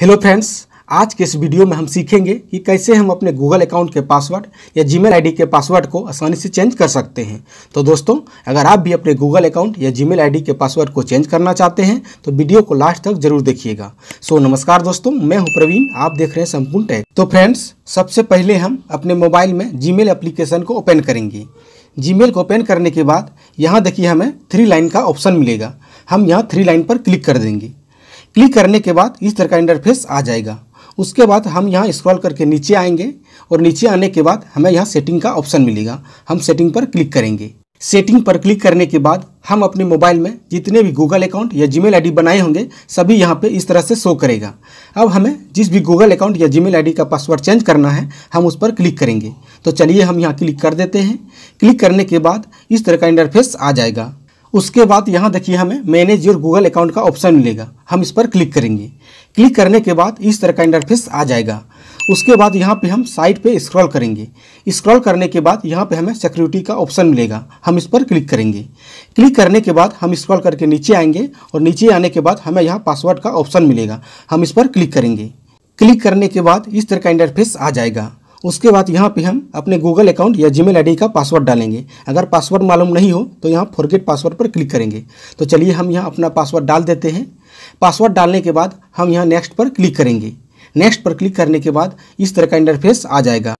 hello friends आज के इस वीडियो में हम सीखेंगे कि कैसे हम अपने गूगल अकाउंट के पासवर्ड या जीमेल आईडी के पासवर्ड को आसानी से चेंज कर सकते हैं तो दोस्तों अगर आप भी अपने गूगल अकाउंट या जीमेल आईडी के पासवर्ड को चेंज करना चाहते हैं तो वीडियो को लास्ट तक जरूर देखिएगा सो नमस्कार दोस्तों मैं हूं प्रवीण आप देख रहे हैं संपूर्ण टैग तो फ्रेंड्स सबसे पहले हम अपने मोबाइल में जी मेल को ओपन करेंगे जी को ओपन करने के बाद यहाँ देखिए हमें थ्री लाइन का ऑप्शन मिलेगा हम यहाँ थ्री लाइन पर क्लिक कर देंगे क्लिक करने के बाद इस तरह का इंटरफेस आ जाएगा उसके बाद हम यहाँ स्क्रॉल करके नीचे आएंगे और नीचे आने के बाद हमें यहाँ सेटिंग का ऑप्शन मिलेगा हम सेटिंग पर क्लिक करेंगे सेटिंग पर क्लिक करने के बाद हम अपने मोबाइल में जितने भी गूगल अकाउंट या जीमेल आईडी बनाए होंगे सभी यहाँ पे इस तरह से शो करेगा अब हमें जिस भी गूगल अकाउंट या जीमेल आईडी का पासवर्ड चेंज करना है हम उस पर क्लिक करेंगे तो चलिए हम यहाँ क्लिक कर देते हैं क्लिक करने के बाद इस तरह का इंटरफेस आ जाएगा उसके बाद यहाँ देखिए हमें मैनेज योर गूगल अकाउंट का ऑप्शन मिलेगा हम इस पर क्लिक करेंगे क्लिक करने के बाद इस तरह का इंटरफेस आ जाएगा उसके बाद यहाँ पे हम साइट पे स्क्रॉल करेंगे स्क्रॉल करने के बाद यहाँ पे हमें सिक्योरिटी का ऑप्शन मिलेगा हम इस पर क्लिक करेंगे क्लिक करने के बाद हम स्क्रॉल करके नीचे आएंगे और नीचे आने के बाद हमें यहाँ पासवर्ड का ऑप्शन मिलेगा हम इस पर क्लिक करेंगे क्लिक करने के बाद इस तरह का इंटरफेस आ जाएगा उसके बाद यहाँ पे हम अपने गूगल अकाउंट या जीमेल आईडी का पासवर्ड डालेंगे अगर पासवर्ड मालूम नहीं हो तो यहाँ फॉरगेट पासवर्ड पर क्लिक करेंगे तो चलिए हम यहाँ अपना पासवर्ड डाल देते हैं पासवर्ड डालने के बाद हम यहाँ नेक्स्ट पर क्लिक करेंगे नेक्स्ट पर क्लिक करने के बाद इस तरह का इंटरफेस आ जाएगा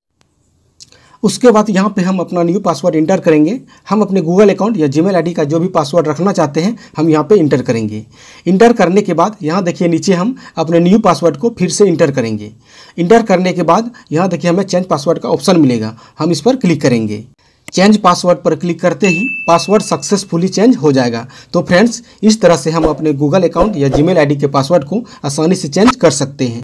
उसके बाद यहाँ पे हम अपना न्यू पासवर्ड इंटर करेंगे हम अपने गूगल अकाउंट या जीमेल आईडी का जो भी पासवर्ड रखना चाहते हैं हम यहाँ पे इंटर करेंगे इंटर करने के बाद यहाँ देखिए नीचे हम अपने न्यू पासवर्ड को फिर से इंटर करेंगे इंटर करने के बाद यहाँ देखिए हमें चेंज पासवर्ड का ऑप्शन मिलेगा हम इस पर क्लिक करेंगे चेंज पासवर्ड पर क्लिक करते ही पासवर्ड सक्सेसफुली चेंज हो जाएगा तो फ्रेंड्स इस तरह से हम अपने गूगल अकाउंट या जीमेल आईडी के पासवर्ड को आसानी से चेंज कर सकते हैं